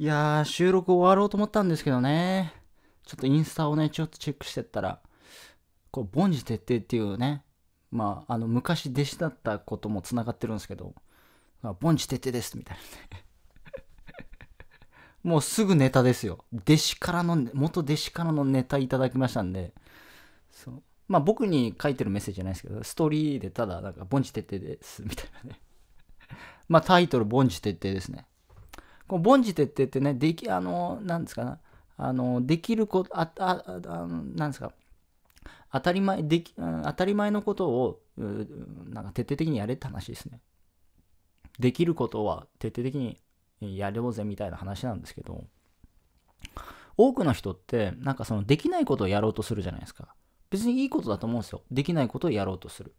いやー、収録終わろうと思ったんですけどね。ちょっとインスタをね、ちょっとチェックしてったら、こう、凡事徹底っていうね、まあ、あの、昔弟子だったことも繋がってるんですけど、凡事徹底です、みたいなね。もうすぐネタですよ。弟子からの、元弟子からのネタいただきましたんで、そう。まあ僕に書いてるメッセージじゃないですけど、ストーリーでただ、なんか、凡事徹底です、みたいなね。まあタイトル、凡事徹底ですね。こう凡事徹底ってね、でき、あの、なんですかな、あの、できること、あ、あ、あなんですか、当たり前、でき、当たり前のことを、なんか徹底的にやれって話ですね。できることは徹底的にやれようぜみたいな話なんですけど、多くの人って、なんかそのできないことをやろうとするじゃないですか。別にいいことだと思うんですよ。できないことをやろうとする。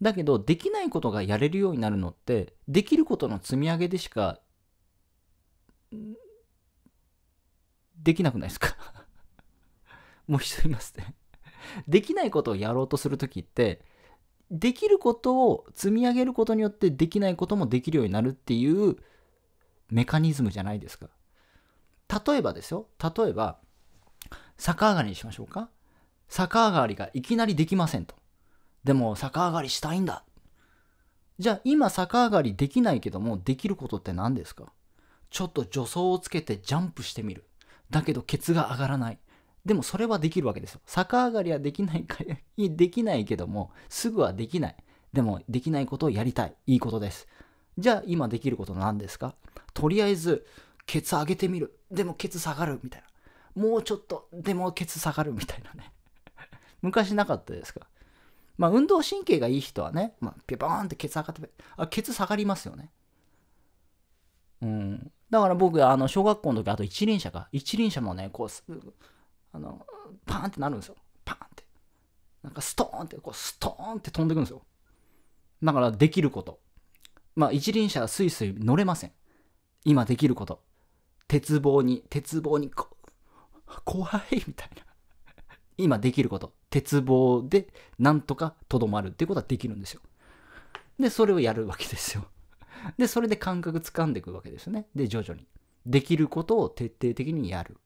だけど、できないことがやれるようになるのって、できることの積み上げでしかできなくないですか もう一人いますねできないことをやろうとする時ってできることを積み上げることによってできないこともできるようになるっていうメカニズムじゃないですか。例えばですよ例えば逆上がりにしましょうか逆上がりがいきなりできませんとでも逆上がりしたいんだじゃあ今逆上がりできないけどもできることって何ですかちょっと助走をつけてジャンプしてみる。だけど、ケツが上がらない。でも、それはできるわけですよ。逆上がりはできないか、できないけども、すぐはできない。でも、できないことをやりたい。いいことです。じゃあ、今できること何ですかとりあえず、ケツ上げてみる。でも、ケツ下がる。みたいな。もうちょっと、でも、ケツ下がる。みたいなね。昔なかったですかまあ、運動神経がいい人はね、まあ、ピュバーンってケツ上がって、あ、ケツ下がりますよね。うん。だから僕、あの、小学校の時、あと一輪車か。一輪車もね、こう、あの、パーンってなるんですよ。パーンって。なんかストーンって、こう、ストーンって飛んでくんですよ。だから、できること。まあ、一輪車はスイスイ乗れません。今できること。鉄棒に、鉄棒に、こ怖いみたいな。今できること。鉄棒でなんとかとどまるっていうことはできるんですよ。で、それをやるわけですよ。で、それで感覚掴んでいくわけですね。で、徐々に。できることを徹底的にやる。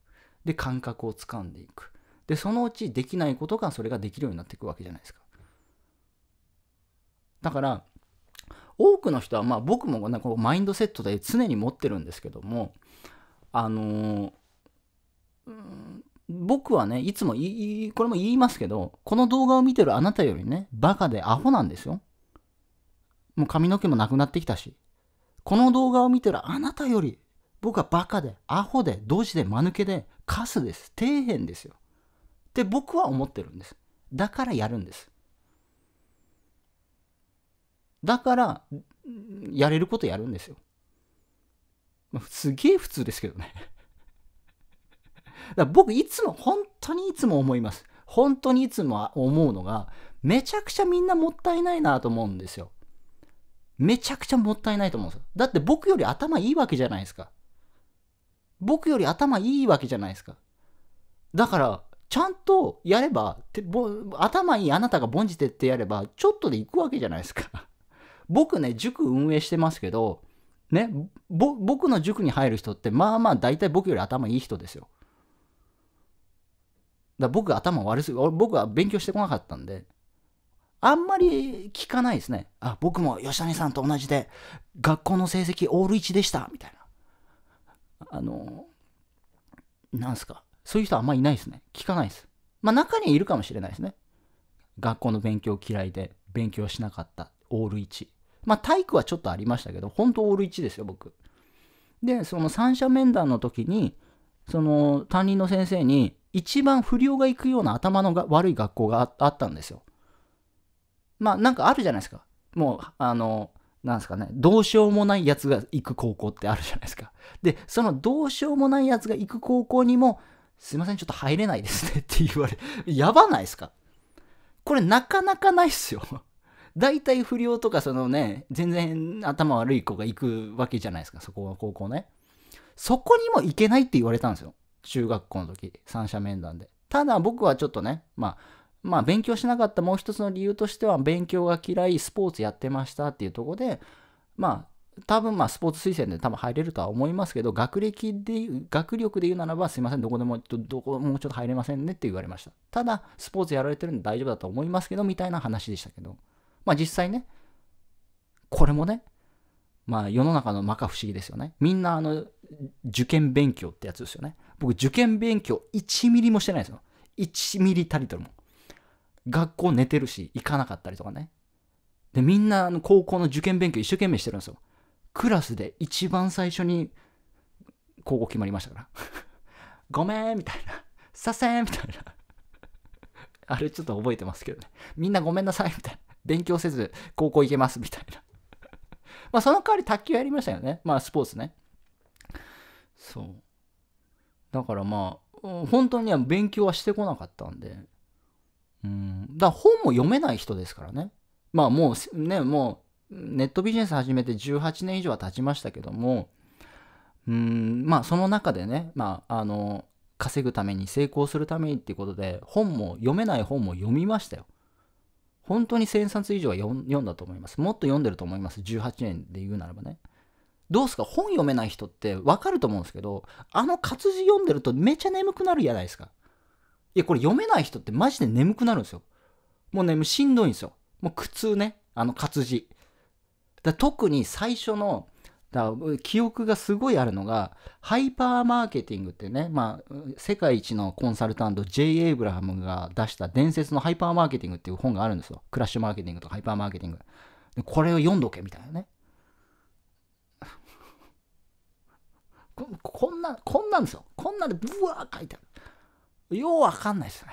で、感覚を掴んでいく。で、そのうちできないことがそれができるようになっていくわけじゃないですか。だから、多くの人は、まあ僕もなんかマインドセットで常に持ってるんですけども、あのー、僕はね、いつもい、これも言いますけど、この動画を見てるあなたよりね、バカでアホなんですよ。もう髪の毛もなくなってきたし、この動画を見てるあなたより僕はバカでアホでドジで間抜けでカスです底辺ですよって僕は思ってるんですだからやるんですだからやれることやるんですよ、まあ、すげえ普通ですけどねだ僕いつも本当にいつも思います本当にいつも思うのがめちゃくちゃみんなもったいないなと思うんですよめちゃくちゃもったいないと思うんですよ。だって僕より頭いいわけじゃないですか。僕より頭いいわけじゃないですか。だから、ちゃんとやれば、頭いいあなたが凡事徹底やれば、ちょっとでいくわけじゃないですか。僕ね、塾運営してますけど、ね、僕の塾に入る人って、まあまあ大体僕より頭いい人ですよ。だ僕が頭悪すぎ、僕は勉強してこなかったんで、あんまり聞かないですね。あ、僕も吉谷さんと同じで、学校の成績オール1でした、みたいな。あの、なんすか。そういう人あんまりいないですね。聞かないです。まあ中にいるかもしれないですね。学校の勉強嫌いで、勉強しなかった、オール1。まあ体育はちょっとありましたけど、本当オール1ですよ、僕。で、その三者面談の時に、その担任の先生に、一番不良が行くような頭の悪い学校があったんですよ。まあなんかあるじゃないですか。もう、あの、なんですかね、どうしようもないやつが行く高校ってあるじゃないですか。で、そのどうしようもないやつが行く高校にも、すいません、ちょっと入れないですねって言われ、やばないですかこれなかなかないっすよ。大体不良とか、そのね、全然頭悪い子が行くわけじゃないですか、そこは高校ね。そこにも行けないって言われたんですよ。中学校の時、三者面談で。ただ僕はちょっとね、まあ、まあ勉強しなかったもう一つの理由としては勉強が嫌いスポーツやってましたっていうとこでまあ多分まあスポーツ推薦で多分入れるとは思いますけど学歴で学力で言うならばすいませんどこでもどこもうちょっと入れませんねって言われましたただスポーツやられてるんで大丈夫だと思いますけどみたいな話でしたけどまあ実際ねこれもねまあ世の中の摩訶不思議ですよねみんなあの受験勉強ってやつですよね僕受験勉強1ミリもしてないですよ1ミリたりとも学校寝てるし、行かなかったりとかね。で、みんな高校の受験勉強一生懸命してるんですよ。クラスで一番最初に高校決まりましたから。ごめんみたいな。させんみたいな。あれちょっと覚えてますけどね。みんなごめんなさいみたいな。勉強せず高校行けますみたいな。まあその代わり卓球やりましたよね。まあスポーツね。そう。だからまあ、本当には勉強はしてこなかったんで、うん。だ本も読めない人ですからね。まあもうね、もうネットビジネス始めて18年以上は経ちましたけども、うん、まあその中でね、まああの、稼ぐために成功するためにっていうことで、本も読めない本も読みましたよ。本当に1000冊以上は読んだと思います。もっと読んでると思います。18年で言うならばね。どうすか本読めない人ってわかると思うんですけど、あの活字読んでるとめちゃ眠くなるじゃないですか。いや、これ読めない人ってマジで眠くなるんですよ。もうね、もうしんどいんですよ。もう苦痛ね。あの活字。だ特に最初の、だ記憶がすごいあるのが、ハイパーマーケティングってね、まあ、世界一のコンサルタント、J. エイブラハムが出した伝説のハイパーマーケティングっていう本があるんですよ。クラッシュマーケティングとハイパーマーケティング。でこれを読んどけみたいなね。ここんな、こんなんですよ。こんなんでブワー書いてある。ようわかんないですね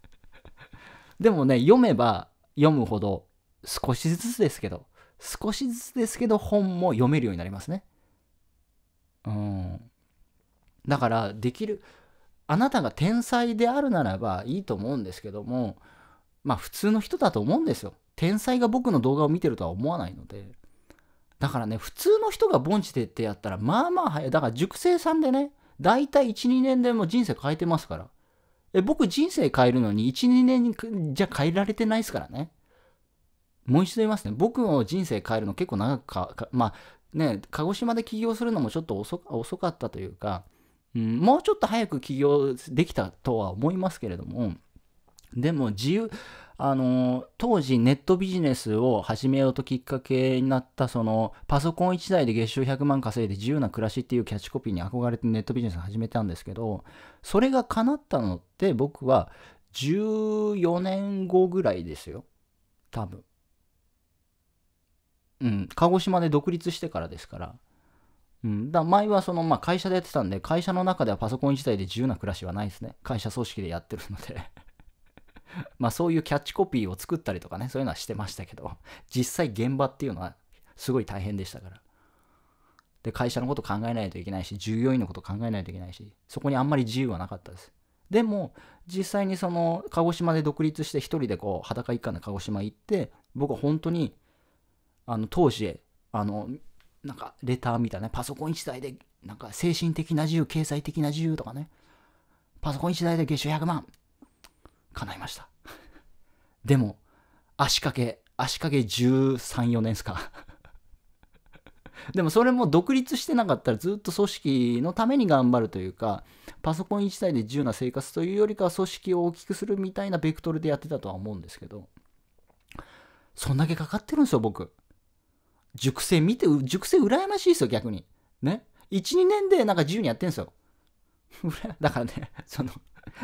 でもね、読めば読むほど、少しずつですけど、少しずつですけど本も読めるようになりますね。うん。だから、できる、あなたが天才であるならばいいと思うんですけども、まあ普通の人だと思うんですよ。天才が僕の動画を見てるとは思わないので。だからね、普通の人が凡地でってやったら、まあまあ早い。だから熟成さんでね、大体1、2年でも人生変えてますから。え僕人生変えるのに1、2年じゃ変えられてないですからね。もう一度言いますね。僕も人生変えるの結構長くか、まあね、鹿児島で起業するのもちょっと遅かったというか、うん、もうちょっと早く起業できたとは思いますけれども、でも自由、あの、当時ネットビジネスを始めようときっかけになった、その、パソコン1台で月収100万稼いで自由な暮らしっていうキャッチコピーに憧れてネットビジネスを始めたんですけど、それが叶ったのって僕は14年後ぐらいですよ。多分。うん、鹿児島で独立してからですから。うん、だ前はその、まあ、会社でやってたんで、会社の中ではパソコン自体で自由な暮らしはないですね。会社組織でやってるのでまあそういうキャッチコピーを作ったりとかね、そういうのはしてましたけど、実際現場っていうのはすごい大変でしたから。で、会社のこと考えないといけないし、従業員のこと考えないといけないし、そこにあんまり自由はなかったです。でも、実際にその、鹿児島で独立して一人でこう、裸一貫で鹿児島行って、僕は本当に、あの、当時、あの、なんか、レターみたいな、パソコン1台で、なんか、精神的な自由、経済的な自由とかね、パソコン1台で月収100万、叶いました。でも、足掛け、足掛け13、4年ですか。でもそれも独立してなかったらずっと組織のために頑張るというか、パソコン1台で自由な生活というよりかは組織を大きくするみたいなベクトルでやってたとは思うんですけど、そんだけかかってるんですよ、僕。熟成見て、熟成羨ましいですよ、逆に。ね。1、2年でなんか自由にやってんすよ。だからね、その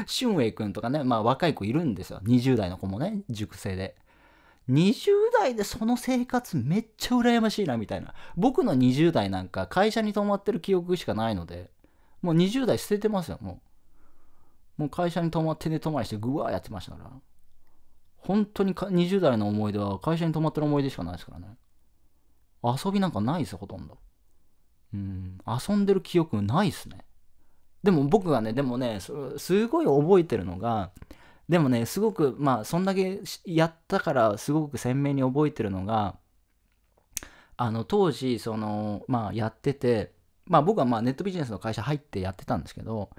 俊英君とかね、まあ若い子いるんですよ。20代の子もね、熟成で。20代でその生活めっちゃ羨ましいなみたいな。僕の20代なんか会社に泊まってる記憶しかないので、もう20代捨ててますよ、もう。もう会社に泊まって寝泊まりしてぐわーやってましたから。本当に20代の思い出は会社に泊まってる思い出しかないですからね。遊びなんかないですよ、ほとんど。うん、遊んでる記憶ないですね。でも僕がね、でもね、すごい覚えてるのが、でもね、すごく、まあ、そんだけやったから、すごく鮮明に覚えてるのが、あの、当時、その、まあ、やってて、まあ、僕はまあネットビジネスの会社入ってやってたんですけど、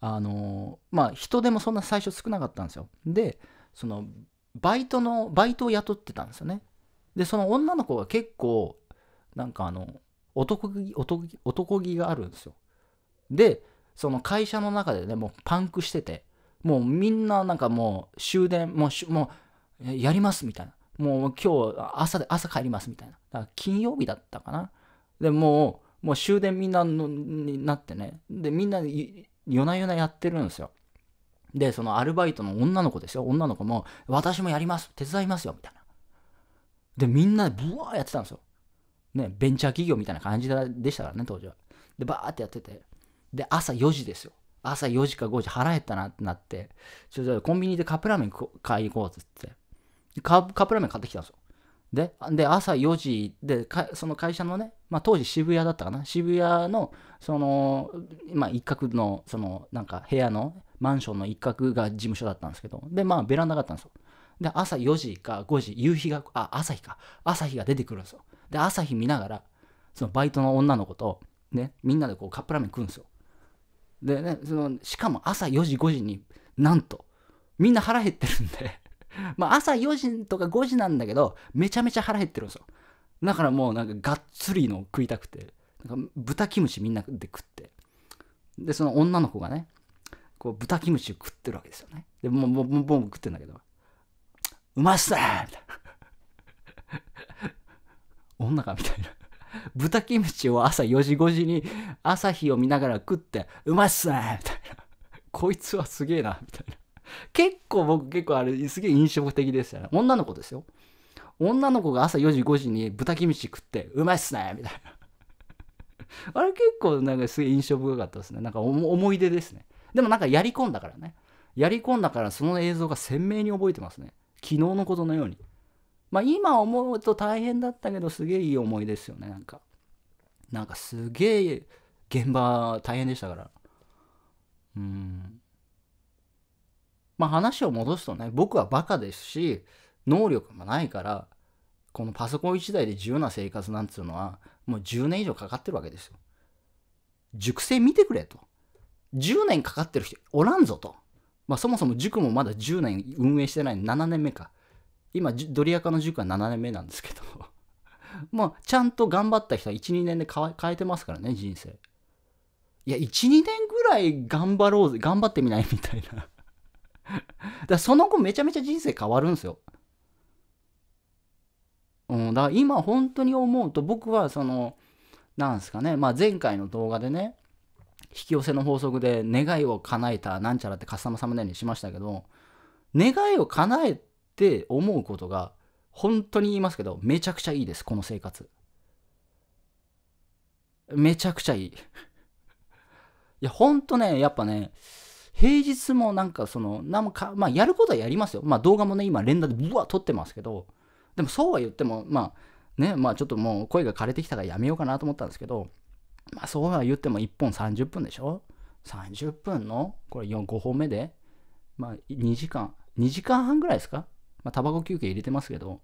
あの、まあ、人手もそんな最初少なかったんですよ。で、その、バイトの、バイトを雇ってたんですよね。で、その女の子が結構、なんかあの、男気、男気、男気があるんですよ。で、その会社の中でね、もうパンクしてて、もうみんななんかもう終電、もう、もうやりますみたいな。もう今日朝で、朝帰りますみたいな。だから金曜日だったかな。で、もう、もう終電みんなのになってね。で、みんな夜な夜なやってるんですよ。で、そのアルバイトの女の子ですよ。女の子も、私もやります。手伝いますよ。みたいな。で、みんなでブワーやってたんですよ。ね、ベンチャー企業みたいな感じでしたからね、当時は。で、バーってやってて。で、朝4時ですよ。朝4時か5時腹減ったなってなって、ちょっとコンビニでカップラーメン買い行こうって言ってカ、ップラーメン買ってきたんですよ。で、で朝4時で、その会社のね、まあ、当時渋谷だったかな、渋谷の、その、まあ、一角の、その、なんか部屋の、マンションの一角が事務所だったんですけど、で、まあ、ベランダがあったんですよ。で、朝4時か5時、夕日が、あ、朝日か、朝日が出てくるんですよ。で、朝日見ながら、そのバイトの女の子と、ね、みんなでこうカップラーメン食うんですよ。でね、その、しかも朝4時5時に、なんと、みんな腹減ってるんで まあ朝4時とか5時なんだけど、めちゃめちゃ腹減ってるんですよ。だからもうなんかがっつりの食いたくて、なんか豚キムチみんなで食って。で、その女の子がね、こう豚キムチを食ってるわけですよね。で、もう、もう、もう、もう食ってんだけど、うまっすねみたいな。女かみたいな。豚キムチを朝4時5時に朝日を見ながら食って、うまいっすねみたいな。こいつはすげえな、みたいな。結構僕結構あれすげえ印象的でしたね。女の子ですよ。女の子が朝4時5時に豚キムチ食って、うまいっすねみたいな。あれ結構なんかすげえ印象深かったですね。なんか思い出ですね。でもなんかやり込んだからね。やり込んだからその映像が鮮明に覚えてますね。昨日のことのように。まあ今思うと大変だったけどすげえいい思いですよねなんかなんかすげえ現場大変でしたからうんまあ話を戻すとね僕はバカですし能力もないからこのパソコン1台で自由な生活なんつうのはもう10年以上かかってるわけですよ塾生見てくれと10年かかってる人おらんぞとまあそもそも塾もまだ10年運営してない7年目か今ドリアカの塾は7年目なんですけど まあちゃんと頑張った人は12年で変えてますからね人生いや12年ぐらい頑張ろう頑張ってみないみたいな だその後めちゃめちゃ人生変わるんですようん、だから今本当に思うと僕はそのなんですかね、まあ、前回の動画でね引き寄せの法則で願いを叶えたなんちゃらってカスタムサムネにしましたけど願いを叶えって思うことが本当に言いますけどめちゃくちゃいいですこの生活めちゃくちゃいい いやほんとねやっぱね平日もなんかそのなんかまあやることはやりますよまあ動画もね今連打でぶわっ撮ってますけどでもそうは言ってもまあねまあちょっともう声が枯れてきたからやめようかなと思ったんですけどまあそうは言っても1本30分でしょ30分のこれ4 5本目でまあ2時間2時間半ぐらいですかまあ、タバコ休憩入れてますけど、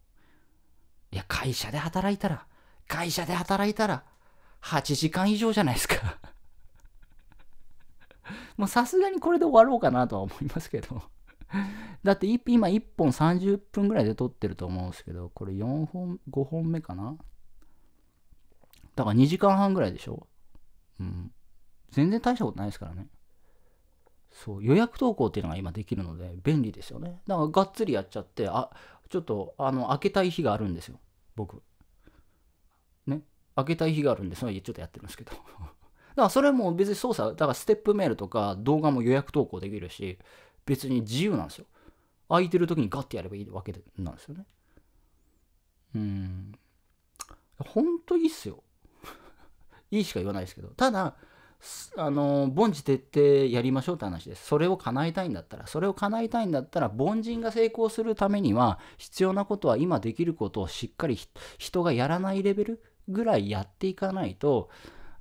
いや、会社で働いたら、会社で働いたら、8時間以上じゃないですか もうさすがにこれで終わろうかなとは思いますけどだって今1本30分ぐらいで撮ってると思うんですけど、これ4本、5本目かなだから2時間半ぐらいでしょうん。全然大したことないですからね。そう予約投稿っていうのが今できるので便利ですよねだからがっつりやっちゃってあちょっとあの開けたい日があるんですよ僕ね開けたい日があるんでそのちょっとやってるんですけど だからそれも別に操作だからステップメールとか動画も予約投稿できるし別に自由なんですよ空いてる時にガッてやればいいわけなんですよねうんほんといいっすよ いいしか言わないですけどただあの凡事徹底やりましょうって話ですそれを叶えたいんだったらそれを叶えたいんだったら凡人が成功するためには必要なことは今できることをしっかり人がやらないレベルぐらいやっていかないと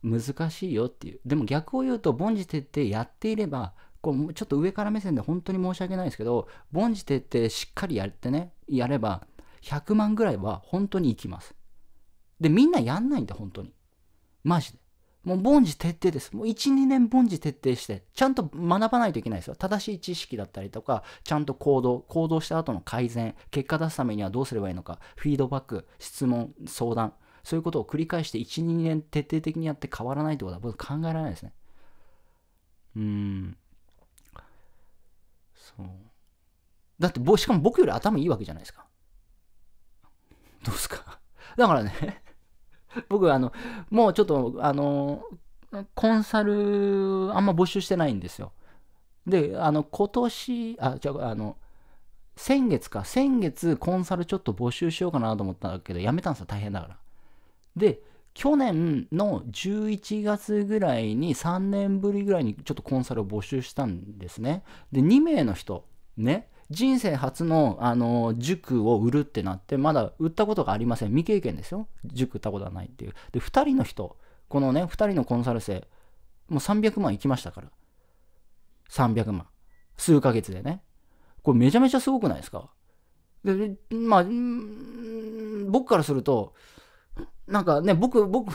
難しいよっていうでも逆を言うと凡事徹底やっていればこうちょっと上から目線で本当に申し訳ないですけど凡事徹底しっかりやってねやれば100万ぐらいは本当にいきますでみんなやんないんだ本当にマジでもう凡事徹底です。もう1、2年凡事徹底して、ちゃんと学ばないといけないですよ。正しい知識だったりとか、ちゃんと行動、行動した後の改善、結果出すためにはどうすればいいのか、フィードバック、質問、相談、そういうことを繰り返して1、2年徹底的にやって変わらないってことは僕考えられないですね。うーん。そう。だって、しかも僕より頭いいわけじゃないですか。どうすか。だからね 僕あの、もうちょっと、あの、コンサル、あんま募集してないんですよ。で、あの、今年、あ、じゃあ、あの、先月か、先月コンサルちょっと募集しようかなと思ったんだけど、やめたんですよ、大変だから。で、去年の11月ぐらいに3年ぶりぐらいにちょっとコンサルを募集したんですね。で、2名の人、ね、人生初の、あの、塾を売るってなって、まだ売ったことがありません。未経験ですよ。塾売ったことはないっていう。で、2人の人、このね、2人のコンサル生、もう300万いきましたから。300万。数ヶ月でね。これめちゃめちゃすごくないですかで、まあ、僕からすると、なんかね、僕、僕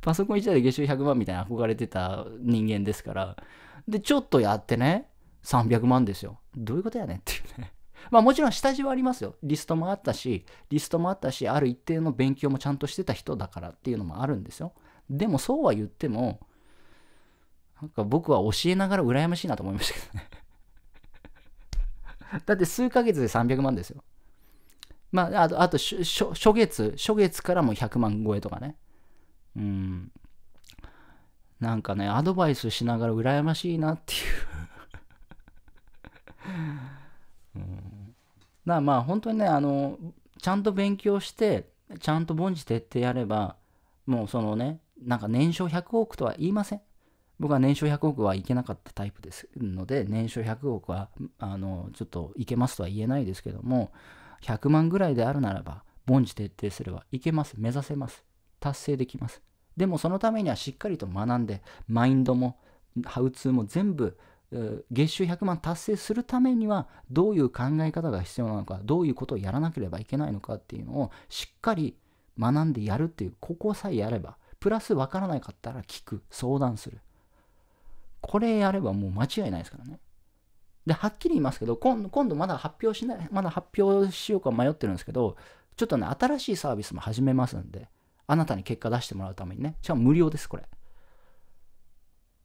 パソコン1台で月収100万みたいな憧れてた人間ですから、で、ちょっとやってね、300万ですよ。どういうことやねんっていうね まあもちろん下地はありますよ。リストもあったし、リストもあったし、ある一定の勉強もちゃんとしてた人だからっていうのもあるんですよ。でもそうは言っても、なんか僕は教えながら羨ましいなと思いましたけどね だって数ヶ月で300万ですよ。まあ、あと、あと初初月、初月からも100万超えとかね。うん。なんかね、アドバイスしながら羨ましいなっていううん、だまあ本当にねあのちゃんと勉強してちゃんと凡事徹底やればもうそのねなんか年商100億とは言いません僕は年商100億はいけなかったタイプですので年商100億はあのちょっといけますとは言えないですけども100万ぐらいであるならば凡事徹底すればいけます目指せます達成できますでもそのためにはしっかりと学んでマインドもハウツーも全部月収100万達成するためにはどういう考え方が必要なのかどういうことをやらなければいけないのかっていうのをしっかり学んでやるっていうここさえやればプラス分からなかったら聞く相談するこれやればもう間違いないですからねではっきり言いますけど今度まだ発表しないまだ発表しようか迷ってるんですけどちょっとね新しいサービスも始めますんであなたに結果出してもらうためにねしかも無料ですこれ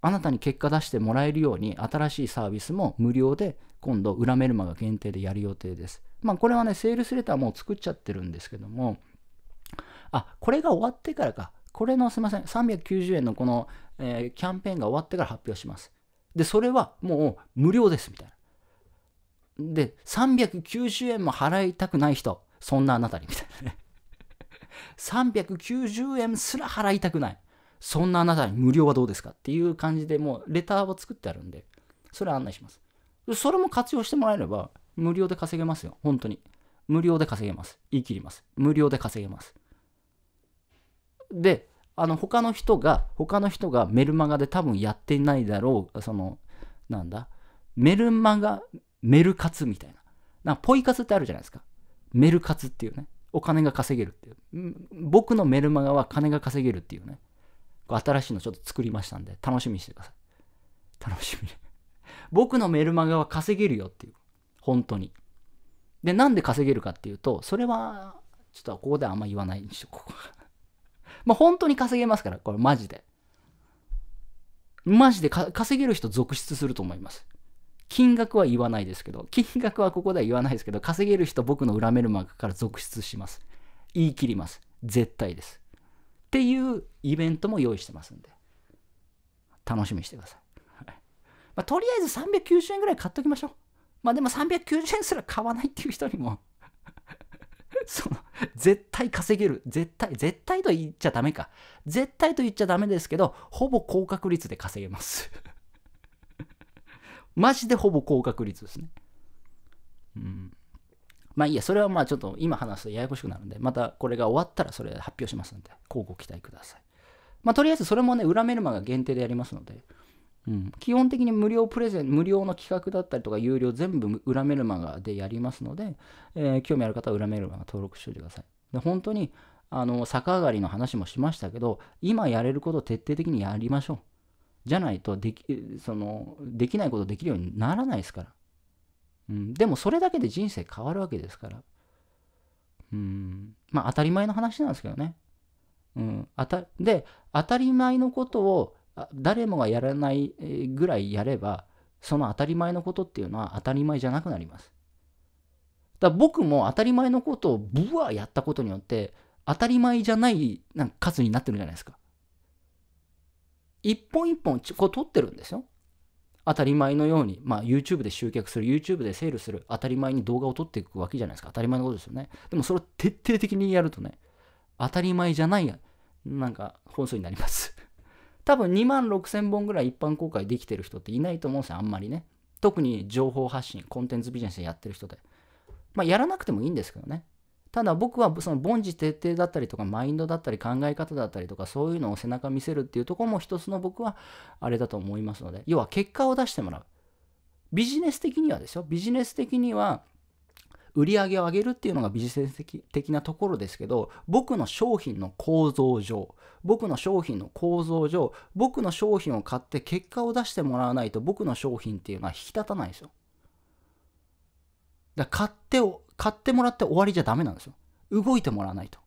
あなたに結果出してもらえるように新しいサービスも無料で今度裏メルマガ限定でやる予定です。まあこれはね、セールスレターもう作っちゃってるんですけども、あ、これが終わってからか。これのすいません、390円のこの、えー、キャンペーンが終わってから発表します。で、それはもう無料ですみたいな。で、390円も払いたくない人、そんなあなたにみたいなね。390 円すら払いたくない。そんなあなたに無料はどうですかっていう感じでもうレターを作ってあるんで、それ案内します。それも活用してもらえれば、無料で稼げますよ。本当に。無料で稼げます。言い切ります。無料で稼げます。で、あの、他の人が、他の人がメルマガで多分やってないだろう、その、なんだ、メルマガ、メル活みたいな。なんかポイ活ってあるじゃないですか。メル活っていうね。お金が稼げるっていう。僕のメルマガは金が稼げるっていうね。新しいのちょっと作りましたんで、楽しみにしてください。楽しみに。僕のメルマガは稼げるよっていう。本当に。で、なんで稼げるかっていうと、それは、ちょっとここではあんま言わないにしとこう。まあ本当に稼げますから、これマジで。マジで稼げる人続出すると思います。金額は言わないですけど、金額はここでは言わないですけど、稼げる人僕の裏メルマガから続出します。言い切ります。絶対です。っていうイベントも用意してますんで、楽しみにしてください。まあ、とりあえず390円ぐらい買っときましょう。まあでも390円すら買わないっていう人にも その、絶対稼げる。絶対、絶対と言っちゃダメか。絶対と言っちゃダメですけど、ほぼ高確率で稼げます マジでほぼ高確率ですね。うん。まあいいや、それはまあちょっと今話すとややこしくなるんで、またこれが終わったらそれ発表しますんで、乞うご期待ください。まあとりあえずそれもね、裏メルマが限定でやりますので、うん、基本的に無料プレゼン、無料の企画だったりとか、有料全部裏メルマガでやりますので、えー、興味ある方は裏メルマガ登録しておいてください。で本当にあの逆上がりの話もしましたけど、今やれることを徹底的にやりましょう。じゃないとできそのできないことできるようにならないですから。うん、でもそれだけで人生変わるわけですから。うん、まあ当たり前の話なんですけどね。うん、あたで当たり前のことを誰もがやらないぐらいやればその当たり前のことっていうのは当たり前じゃなくなります。だ僕も当たり前のことをブワーやったことによって当たり前じゃないなんか数になってるじゃないですか。一本一本こう取ってるんですよ。当たり前のように、まあ、YouTube で集客する、YouTube でセールする、当たり前に動画を撮っていくわけじゃないですか。当たり前のことですよね。でもそれを徹底的にやるとね、当たり前じゃない、なんか本数になります 多分2万6千本ぐらい一般公開できてる人っていないと思うんですよ、あんまりね。特に情報発信、コンテンツビジネスでやってる人で。まあ、やらなくてもいいんですけどね。ただ僕はその凡事徹底だったりとか、マインドだったり考え方だったりとか、そういうのを背中見せるっていうところも一つの僕はあれだと思いますので、要は結果を出してもらう。ビジネス的にはですよ。ビジネス的には、売り上げを上げるっていうのがビジネス的なところですけど、僕の商品の構造上、僕の商品の構造上、僕の商品を買って結果を出してもらわないと僕の商品っていうのは引き立たないですよ。だ買って買ってもらって終わりじゃダメなんですよ。動いてもらわないと。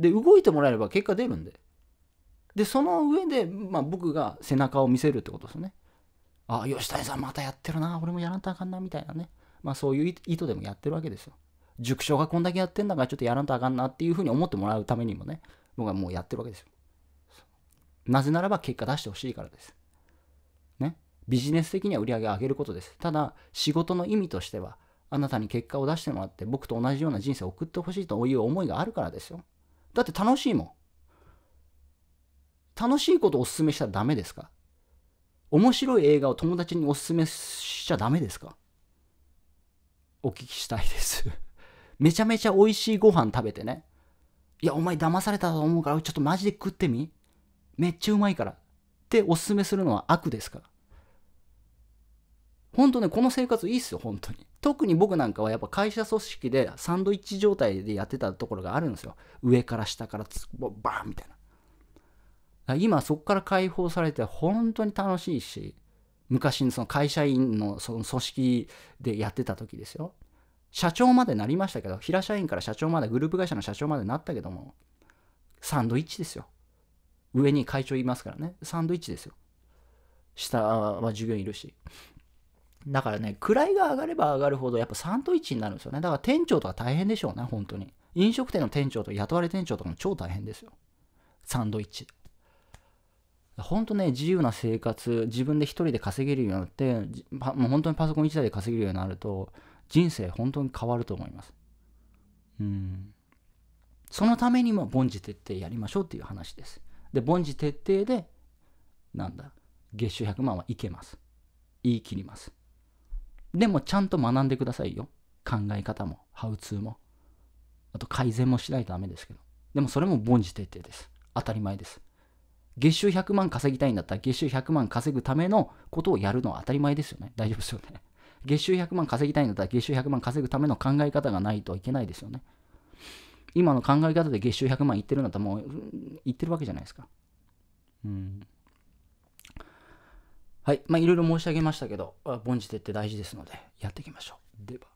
で、動いてもらえれば結果出るんで。で、その上で、まあ、僕が背中を見せるってことですね。あ、吉谷さんまたやってるな、俺もやらんとあかんな、みたいなね。まあ、そういう意図でもやってるわけですよ。塾長がこんだけやってんだからちょっとやらんとあかんなっていうふうに思ってもらうためにもね、僕はもうやってるわけですよ。なぜならば結果出してほしいからです。ビジネス的には売り上げ上げることです。ただ、仕事の意味としては、あなたに結果を出してもらって、僕と同じような人生を送ってほしいという思いがあるからですよ。だって楽しいもん。楽しいことをお勧めしたらダメですか面白い映画を友達にお勧めしちゃダメですかお聞きしたいです めちゃめちゃ美味しいご飯食べてね。いや、お前騙されたと思うから、ちょっとマジで食ってみめっちゃうまいから。ってお勧めするのは悪ですから。本当ね、この生活いいっすよ、本当に。特に僕なんかはやっぱ会社組織でサンドイッチ状態でやってたところがあるんですよ。上から下からつバーンみたいな。今そこから解放されて本当に楽しいし、昔のその会社員のその組織でやってた時ですよ。社長までなりましたけど、平社員から社長まで、グループ会社の社長までなったけども、サンドイッチですよ。上に会長いますからね、サンドイッチですよ。下は従業員いるし。だからね、位が上がれば上がるほど、やっぱサンドイッチになるんですよね。だから店長とか大変でしょうね、本当に。飲食店の店長と雇われ店長とかも超大変ですよ。サンドイッチ。ほんとね、自由な生活、自分で一人で稼げるようになって、もう本当にパソコン1台で稼げるようになると、人生本当に変わると思います。うん。そのためにも、凡事徹底やりましょうっていう話です。で、凡事徹底で、なんだ、月収100万はいけます。言い切ります。でもちゃんと学んでくださいよ。考え方も、ハウツーも。あと改善もしないとダメですけど。でもそれも凡事徹底です。当たり前です。月収100万稼ぎたいんだったら月収100万稼ぐためのことをやるのは当たり前ですよね。大丈夫ですよね。月収100万稼ぎたいんだったら月収100万稼ぐための考え方がないといけないですよね。今の考え方で月収100万いってるんだったらもう、いってるわけじゃないですか。うん。はい。まあ、いろいろ申し上げましたけど、凡事徹底大事ですので、やっていきましょう。では。